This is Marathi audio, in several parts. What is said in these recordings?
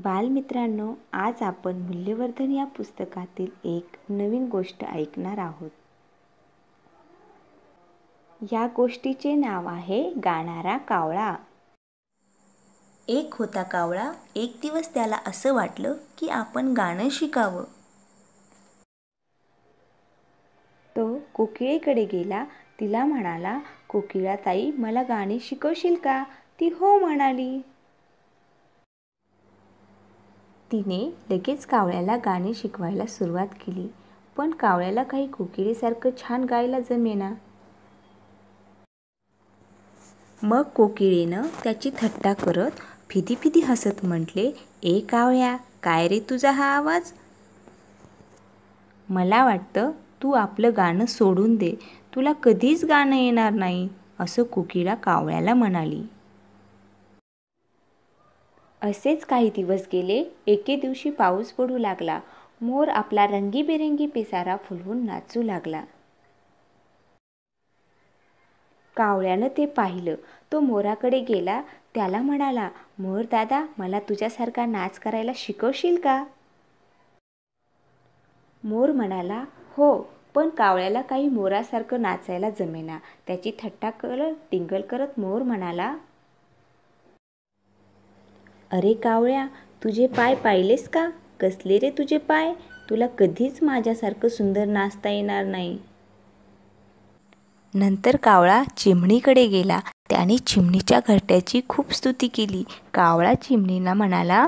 बालमित्रांनो आज आपण मूल्यवर्धन या पुस्तकातील एक नवीन गोष्ट ऐकणार आहोत या गोष्टीचे नाव आहे गाणारा कावळा एक होता कावळा एक दिवस त्याला असं वाटलं की आपण गाणं शिकावं तो कोकिळेकडे गेला तिला म्हणाला कोकिळा ताई मला गाणे शिकवशील का ती हो म्हणाली तिने लगेच कावळ्याला गाणे शिकवायला सुरुवात केली पण कावळ्याला काही कोकिळीसारखं छान गायला जमेना मग कोकिळीनं त्याची थट्टा करत फिदी फिदी हसत म्हटले ए कावळ्या काय रे तुझा हा आवाज मला वाटतं तू आपलं गाणं सोडून दे तुला कधीच गाणं येणार नाही असं कोकिळा कावळ्याला म्हणाली असेच काही दिवस गेले एके दिवशी पाऊस पडू लागला मोर आपला रंगीबेरंगी पिसारा फुलवून नाचू लागला कावळ्यानं ते पाहिलं तो मोराकडे गेला त्याला म्हणाला मोर दादा मला तुझ्यासारखा नाच करायला शिकवशील का मोर म्हणाला हो पण कावळ्याला काही मोरासारखं नाचायला जमेना त्याची थट्टा करत टिंगल करत मोर म्हणाला अरे कावळ्या तुझे पाय पाहिलेस का कसले रे तुझे पाय तुला कधीच माझ्यासारखं सुंदर नाचता येणार नाही नंतर कावळा चिमणीकडे गेला त्याने चिमणीच्या घरट्याची खूप स्तुती केली कावळा चिमणीला म्हणाला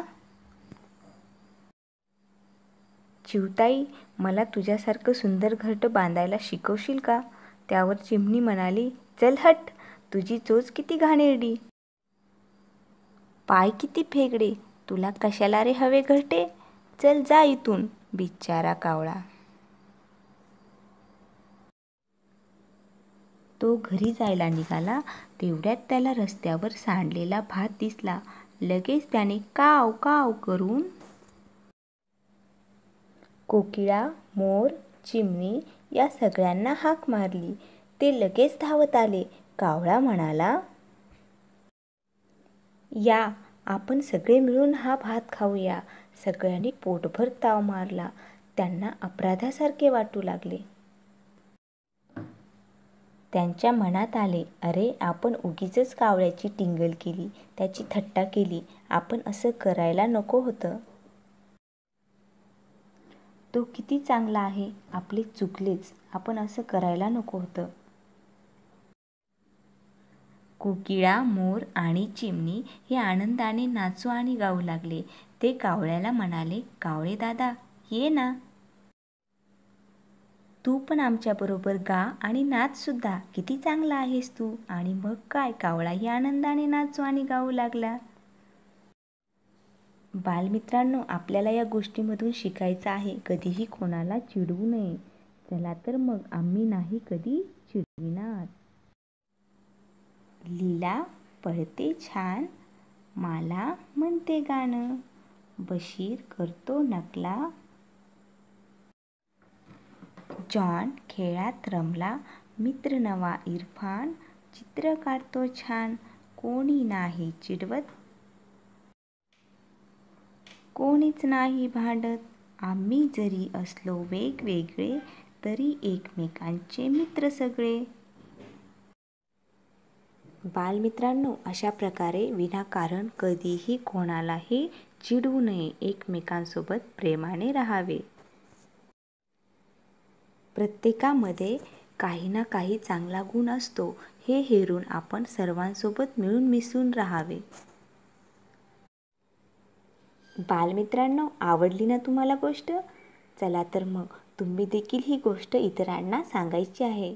चिवताई मला तुझ्यासारखं सुंदर घरट बांधायला शिकवशील का त्यावर चिमणी म्हणाली चल हट तुझी चोच किती घाणेरडी पाय किती फेगडे तुला कशाला रे हवे घरटे चल जा इथून बिचारा कावळा तो घरी जायला निघाला तेवढ्यात त्याला रस्त्यावर सांडलेला भात दिसला लगेच त्याने काव काव करून कोकिळा मोर चिमणी या सगळ्यांना हाक मारली ते लगेच धावत आले कावळा म्हणाला या आपण सगळे मिळून हा भात खाऊया सगळ्यांनी पोटभर ताव मारला त्यांना अपराधासारखे वाटू लागले त्यांच्या मनात आले अरे आपण उगीच कावळ्याची टिंगल केली त्याची थट्टा केली आपण असं करायला नको होतं तो किती चांगला आहे आपले चुकलेच आपण असं करायला नको होतं कोकिळा मोर आणि चिमणी हे आनंदाने नाचू आणि गाऊ लागले ते कावळ्याला म्हणाले कावळे दादा ये ना तू पण आमच्याबरोबर गा आणि नाचसुद्धा किती चांगला आहेस तू आणि मग काय कावळाही आनंदाने नाचू आणि गाऊ लागला बालमित्रांनो आपल्याला या गोष्टीमधून शिकायचं आहे कधीही कोणाला चिडवू नये चला तर मग आम्ही नाही कधी चिडविणार लीला पळते छान माला म्हणते गाणं बशीर करतो नकला जॉन खेळात रमला मित्र नवा इरफान चित्र काढतो छान कोणी नाही चिडवत कोणीच नाही भांडत आम्ही जरी असलो वेगवेगळे तरी एकमेकांचे मित्र सगळे बालमित्रांनो अशा प्रकारे विनाकारण कधीही कोणालाही चिडवू नये एकमेकांसोबत प्रेमाने राहावे प्रत्येकामध्ये काही ना काही चांगला गुण असतो हे हेरून आपण सर्वांसोबत मिळून मिसळून राहावे बालमित्रांनो आवडली ना तुम्हाला गोष्ट चला तर मग तुम्ही देखील ही गोष्ट इतरांना सांगायची आहे